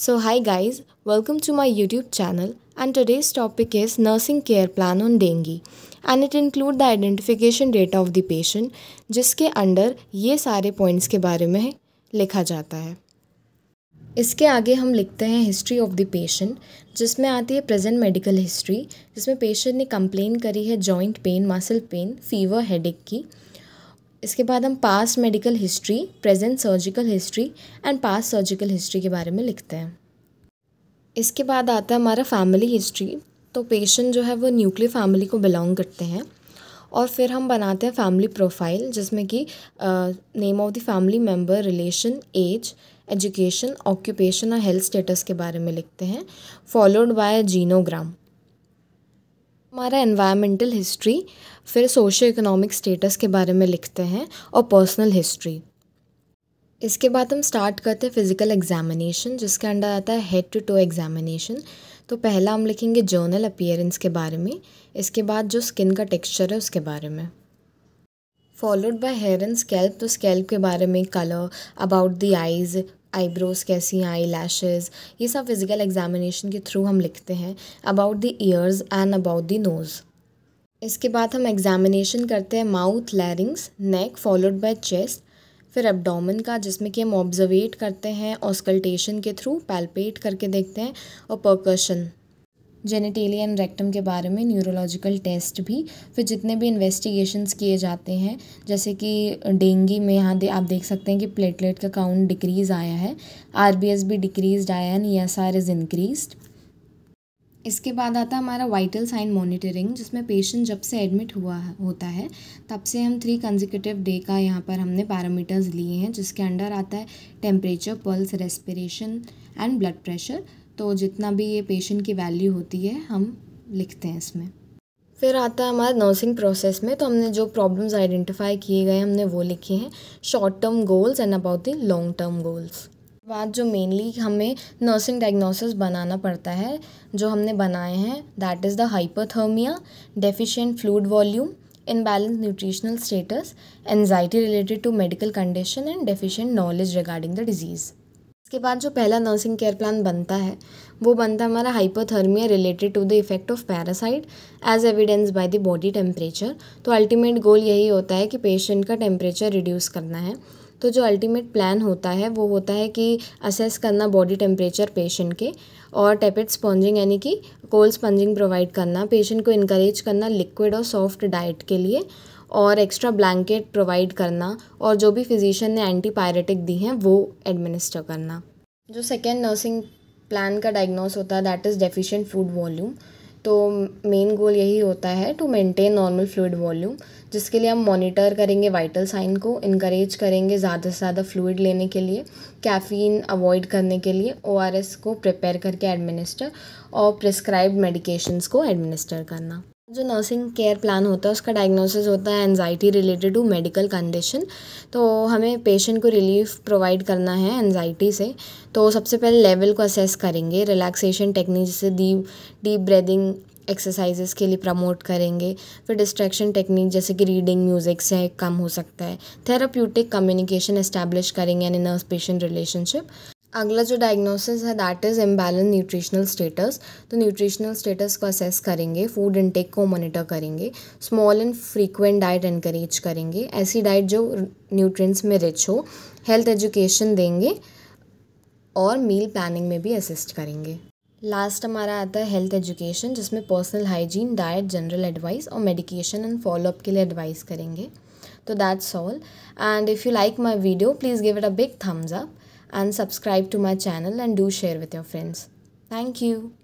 So hi guys, welcome to my YouTube channel and today's topic is nursing care plan on dengue and it include the identification data of the patient जिसके under ये सारे points के बारे में लिखा जाता है इसके आगे हम लिखते हैं हिस्ट्री ऑफ द पेशेंट जिसमें आती है प्रेजेंट मेडिकल हिस्ट्री जिसमें पेशेंट ने कंप्लेन करी है joint pain muscle pain fever headache की इसके बाद हम past medical history present surgical history and past surgical history के बारे में लिखते हैं इसके बाद आता है हमारा फैमिली हिस्ट्री तो पेशेंट जो है वो न्यूक्लियर फैमिली को बिलोंग करते हैं और फिर हम बनाते हैं फैमिली प्रोफाइल जिसमें कि name of the family member relation age education occupation और हेल्थ स्टेटस के बारे में लिखते हैं फॉलोड बाय जीनोग्राम हमारा एनवायरमेंटल हिस्ट्री फिर सोशो इकोनॉमिक स्टेटस के बारे में लिखते हैं और पर्सनल हिस्ट्री इसके बाद हम स्टार्ट करते हैं फिज़िकल एग्जामिनेशन जिसके अंडर आता है हेड टू टो एग्जामिनेशन तो पहला हम लिखेंगे जर्नल अपियरेंस के बारे में इसके बाद जो स्किन का टेक्सचर है उसके बारे में followed by hair and scalp तो स्केल्प के बारे में colour about the eyes eyebrows कैसी हैं आई लैशेज़ ये सब फिज़िकल एग्जामिनेशन के थ्रू हम लिखते हैं about the ears and about the nose इसके बाद हम एग्जामिनेशन करते हैं mouth larynx neck followed by chest फिर एब्डोमेन का जिसमें कि हम ऑब्जर्वेट करते हैं ऑस्कल्टेशन के थ्रू पैल्पेट करके देखते हैं और पर्कशन जेनेटेलियन एंड रेक्टम के बारे में न्यूरोलॉजिकल टेस्ट भी फिर जितने भी इन्वेस्टिगेशंस किए जाते हैं जैसे कि डेंगी में यहाँ दे आप देख सकते हैं कि प्लेटलेट का काउंट डिक्रीज़ आया है आर भी डिक्रीज आया and E S R is increase इसके बाद आता है हमारा वाइटल साइन मॉनिटरिंग जिसमें पेशेंट जब से एडमिट हुआ होता है तब से हम थ्री कंजिकटिव डे का यहाँ पर हमने पैरामीटर्स लिए हैं जिसके अंडर आता है temperature pulse respiration and blood pressure तो जितना भी ये पेशेंट की वैल्यू होती है हम लिखते हैं इसमें फिर आता है हमारा नर्सिंग प्रोसेस में तो हमने जो प्रॉब्लम्स आइडेंटिफाई किए गए हमने वो लिखे हैं short term goals and about the long term goals बाद जो मेनली हमें नर्सिंग डायग्नोसिस बनाना पड़ता है जो हमने बनाए हैं that is the hyperthermia deficient fluid volume imbalance nutritional status anxiety related to medical condition and deficient knowledge regarding the disease इसके बाद जो पहला नर्सिंग केयर प्लान बनता है वो बनता है हमारा hypothermia related to the effect of parasite as evidence by the body temperature तो अल्टीमेट गोल यही होता है कि पेशेंट का टेम्परेचर रिड्यूस करना है तो जो अल्टीमेट प्लान होता है वो होता है कि असेस करना बॉडी टेम्परेचर पेशेंट के और टेपिड स्पॉन्जिंग यानी कि कोल्ड स्पॉन्जिंग प्रोवाइड करना पेशेंट को इनक्रेज करना लिक्विड और सॉफ्ट डाइट के लिए और एक्स्ट्रा ब्लैंकेट प्रोवाइड करना और जो भी फिजिशियन ने एंटीपायरेटिक दी हैं वो एडमिनिस्टर करना जो सेकेंड नर्सिंग प्लान का डायग्नोस होता है that is deficient food volume तो मेन गोल यही होता है to maintain normal fluid volume जिसके लिए हम मॉनिटर करेंगे वाइटल साइन को इनक्रेज करेंगे ज़्यादा से ज़्यादा फ्लूड लेने के लिए कैफ़ीन अवॉइड करने के लिए ओ को प्रिपेयर करके एडमिनिस्टर और प्रिस्क्राइब मेडिकेशंस को एडमिनिस्टर करना जो नर्सिंग केयर प्लान होता है उसका डायग्नोसिस होता है anxiety related to medical condition तो हमें पेशेंट को रिलीफ प्रोवाइड करना है एनजाइटी से तो सबसे पहले लेवल को असेस करेंगे रिलैक्सेशन टेक्निक जैसे डीप डीप ब्रेदिंग एक्सरसाइजेस के लिए प्रमोट करेंगे फिर डिस्ट्रैक्शन टेक्निक जैसे कि रीडिंग म्यूज़िक से कम हो सकता है थेराप्यूटिक कम्युनिकेशन इस्टेब्लिश करेंगे यानी नर्स पेशेंट रिलेशनशिप अगला जो डायग्नोसिस है that is imbalance nutritional status तो न्यूट्रिशनल स्टेटस को असेस करेंगे फूड इनटेक को मॉनिटर करेंगे small and frequent diet increase करेंगे ऐसी डाइट जो न्यूट्रिएंट्स में रिच हो हेल्थ एजुकेशन देंगे और मील प्लानिंग में भी असिस्ट करेंगे लास्ट हमारा आता है हेल्थ एजुकेशन जिसमें personal hygiene diet general advice और मेडिकेशन एंड फॉलोअप के लिए एडवाइस करेंगे तो that's all and if you like my video please give it a big thumbs up and subscribe to my channel and do share with your friends. Thank you.